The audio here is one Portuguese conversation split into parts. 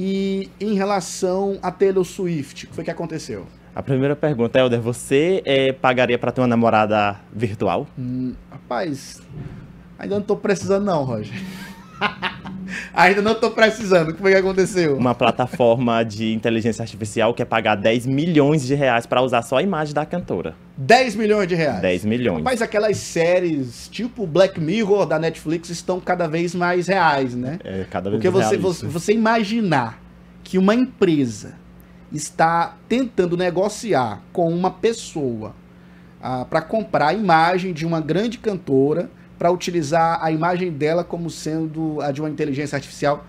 E em relação a Taylor Swift, o que foi que aconteceu? A primeira pergunta, Helder, você é, pagaria para ter uma namorada virtual? Hum, rapaz, ainda não tô precisando não, Roger. Ainda não tô precisando. O que foi que aconteceu? Uma plataforma de inteligência artificial quer é pagar 10 milhões de reais para usar só a imagem da cantora. 10 milhões de reais. 10 milhões. Mas aquelas séries tipo Black Mirror da Netflix estão cada vez mais reais, né? É, cada vez Porque mais reais. Porque você, você imaginar que uma empresa está tentando negociar com uma pessoa ah, para comprar a imagem de uma grande cantora para utilizar a imagem dela como sendo a de uma inteligência artificial.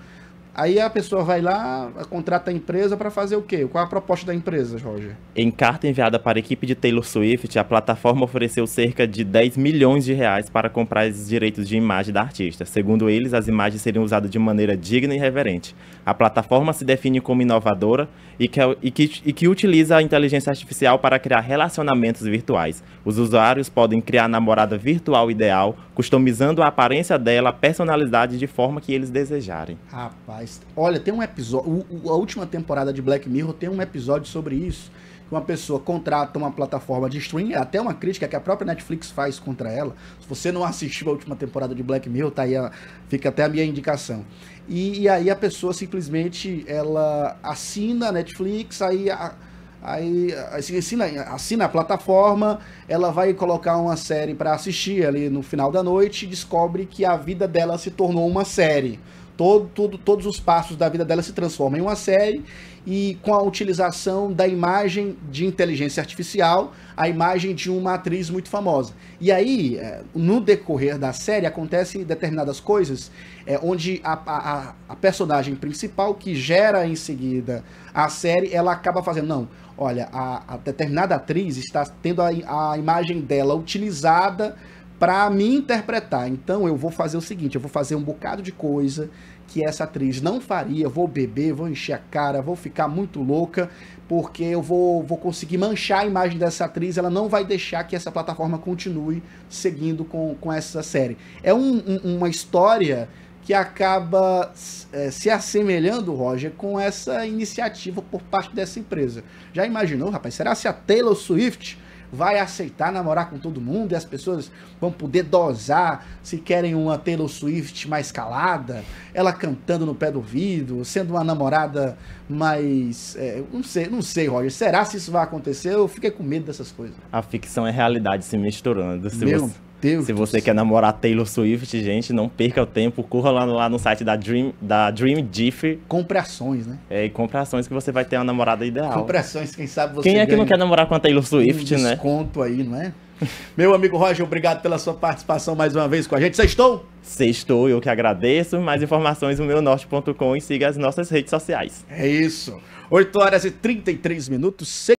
Aí a pessoa vai lá, contrata a empresa para fazer o quê? Qual é a proposta da empresa, Roger? Em carta enviada para a equipe de Taylor Swift, a plataforma ofereceu cerca de 10 milhões de reais para comprar os direitos de imagem da artista. Segundo eles, as imagens seriam usadas de maneira digna e reverente. A plataforma se define como inovadora e que, e que, e que utiliza a inteligência artificial para criar relacionamentos virtuais. Os usuários podem criar namorada virtual ideal customizando a aparência dela, a personalidade de forma que eles desejarem. Rapaz, olha, tem um episódio, a última temporada de Black Mirror tem um episódio sobre isso, que uma pessoa contrata uma plataforma de streaming, é até uma crítica que a própria Netflix faz contra ela. Se você não assistiu a última temporada de Black Mirror, tá aí a, fica até a minha indicação. E, e aí a pessoa simplesmente ela assina a Netflix, aí a, Aí assina, assim, assina a plataforma, ela vai colocar uma série para assistir ali no final da noite e descobre que a vida dela se tornou uma série. Todo, todos os passos da vida dela se transformam em uma série e com a utilização da imagem de inteligência artificial, a imagem de uma atriz muito famosa. E aí, é, no decorrer da série, acontecem determinadas coisas é, onde a, a, a personagem principal, que gera em seguida a série, ela acaba fazendo, não, olha, a, a determinada atriz está tendo a, a imagem dela utilizada para me interpretar. Então eu vou fazer o seguinte, eu vou fazer um bocado de coisa que essa atriz não faria, vou beber, vou encher a cara, vou ficar muito louca, porque eu vou, vou conseguir manchar a imagem dessa atriz, ela não vai deixar que essa plataforma continue seguindo com, com essa série. É um, um, uma história que acaba é, se assemelhando, Roger, com essa iniciativa por parte dessa empresa. Já imaginou, rapaz? Será se a Taylor Swift vai aceitar namorar com todo mundo e as pessoas vão poder dosar se querem uma Taylor Swift mais calada, ela cantando no pé do ouvido, sendo uma namorada mais. É, não sei, não sei, Roger. Será se isso vai acontecer? Eu fiquei com medo dessas coisas. A ficção é realidade se misturando. Se Meu você... Deus. Se você quer namorar Taylor Swift, gente, não perca o tempo. Corra lá no, lá no site da Dream, da Dream Diff. Compre ações, né? É, e compre ações que você vai ter uma namorada ideal. Compre ações, quem sabe você. Quem é que não quer namorar com a Taylor Swift, um desconto né? Desconto aí, não é? Meu amigo Roger, obrigado pela sua participação mais uma vez com a gente. Sextou? Sextou, eu que agradeço. Mais informações no meunorte.com e siga as nossas redes sociais. É isso. 8 horas e 33 minutos.